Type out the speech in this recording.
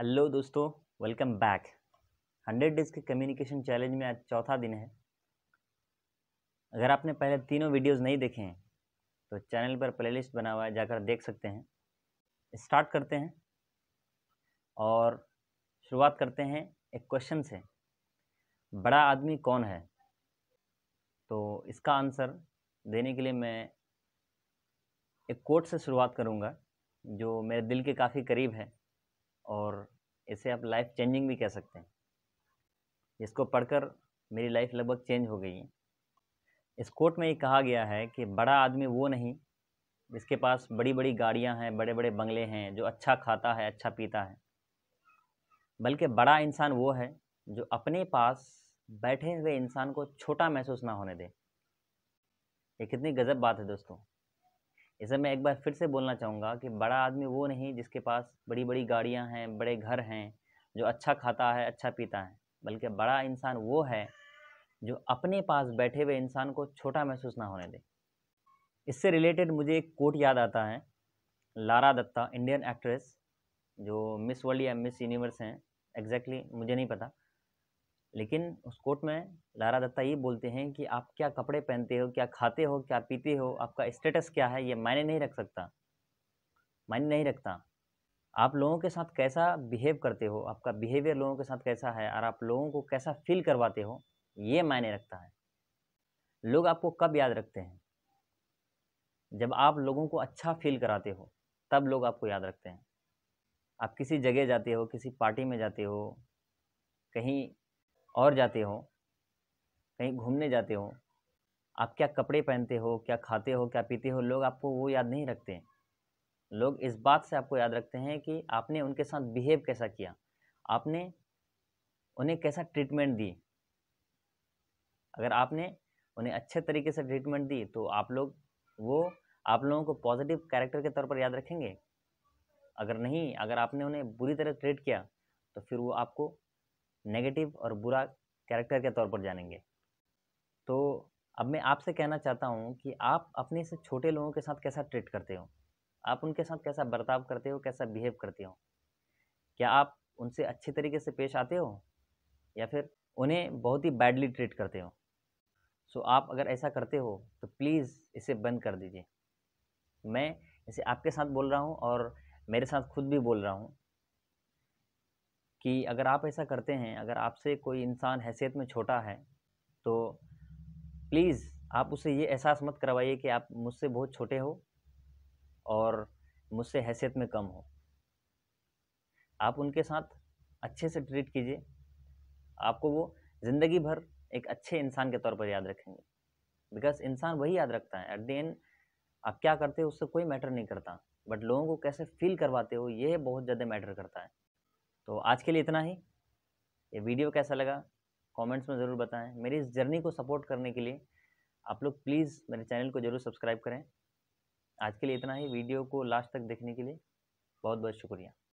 hello दोस्तों welcome back hundred days के communication challenge में आज चौथा दिन है अगर आपने पहले तीनों वीडियोस नहीं देखे हैं तो चैनल पर प्लेलिस्ट बना हुआ है जाकर देख सकते हैं स्टार्ट करते हैं और शुरुआत करते हैं एक क्वेश्चन से बड़ा आदमी कौन है तो इसका आंसर देने के लिए मैं एक कोट से शुरुआत करूँगा जो मेरे दिल के काफ़ी करीब है और इसे आप लाइफ चेंजिंग भी कह सकते हैं इसको पढ़कर मेरी लाइफ लगभग चेंज हो गई है इस कोर्ट में ये कहा गया है कि बड़ा आदमी वो नहीं जिसके पास बड़ी बड़ी गाड़ियां हैं बड़े बड़े बंगले हैं जो अच्छा खाता है अच्छा पीता है बल्कि बड़ा इंसान वो है जो अपने पास बैठे हुए इंसान को छोटा महसूस ना होने दे ये कितनी गज़ब बात है दोस्तों जैसे मैं एक बार फिर से बोलना चाहूँगा कि बड़ा आदमी वो नहीं जिसके पास बड़ी बड़ी गाड़ियाँ हैं बड़े घर हैं जो अच्छा खाता है अच्छा पीता है बल्कि बड़ा इंसान वो है जो अपने पास बैठे हुए इंसान को छोटा महसूस ना होने दे इससे रिलेटेड मुझे एक कोट याद आता है लारा दत्ता इंडियन एक्ट्रेस जो मिस वर्ल्ड या मिस यूनिवर्स हैं एग्जैक्टली exactly, मुझे नहीं पता लेकिन उस कोर्ट में लारा दत्ता ये बोलते हैं कि आप क्या कपड़े पहनते हो क्या खाते हो क्या पीते हो आपका स्टेटस क्या है ये मायने नहीं रख सकता मायने नहीं रखता आप लोगों के साथ कैसा बिहेव करते हो आपका बिहेवियर लोगों के साथ कैसा है और आप लोगों को कैसा फील करवाते हो ये मायने रखता है लोग आपको कब याद रखते हैं जब आप लोगों को अच्छा फील कराते हो तब लोग आपको याद रखते हैं आप किसी जगह जाते हो किसी पार्टी में जाते हो कहीं और जाते हो कहीं घूमने जाते हो आप क्या कपड़े पहनते हो क्या खाते हो क्या पीते हो लोग आपको वो याद नहीं रखते लोग इस बात से आपको याद रखते हैं कि आपने उनके साथ बिहेव कैसा किया आपने उन्हें कैसा ट्रीटमेंट दी अगर आपने उन्हें अच्छे तरीके से ट्रीटमेंट दी तो आप लोग वो आप लोगों को पॉजिटिव कैरेक्टर के तौर पर याद रखेंगे अगर नहीं अगर आपने उन्हें बुरी तरह ट्रीट किया तो फिर वो आपको नेगेटिव और बुरा कैरेक्टर के तौर पर जानेंगे तो अब मैं आपसे कहना चाहता हूँ कि आप अपने से छोटे लोगों के साथ कैसा ट्रीट करते हो आप उनके साथ कैसा बर्ताव करते हो कैसा बिहेव करते हो क्या आप उनसे अच्छे तरीके से पेश आते हो या फिर उन्हें बहुत ही बैडली ट्रीट करते हो सो आप अगर ऐसा करते हो तो प्लीज़ इसे बंद कर दीजिए मैं इसे आपके साथ बोल रहा हूँ और मेरे साथ खुद भी बोल रहा हूँ कि अगर आप ऐसा करते हैं अगर आपसे कोई इंसान हैसियत में छोटा है तो प्लीज़ आप उसे ये एहसास मत करवाइए कि आप मुझसे बहुत छोटे हो और मुझसे हैसियत में कम हो आप उनके साथ अच्छे से ट्रीट कीजिए आपको वो ज़िंदगी भर एक अच्छे इंसान के तौर पर याद रखेंगे बिकॉज इंसान वही याद रखता है एट द एंड आप क्या करते हो उससे कोई मैटर नहीं करता बट लोगों को कैसे फील करवाते हो ये बहुत ज़्यादा मैटर करता है तो आज के लिए इतना ही ये वीडियो कैसा लगा कमेंट्स में ज़रूर बताएं मेरी इस जर्नी को सपोर्ट करने के लिए आप लोग प्लीज़ मेरे चैनल को ज़रूर सब्सक्राइब करें आज के लिए इतना ही वीडियो को लास्ट तक देखने के लिए बहुत बहुत शुक्रिया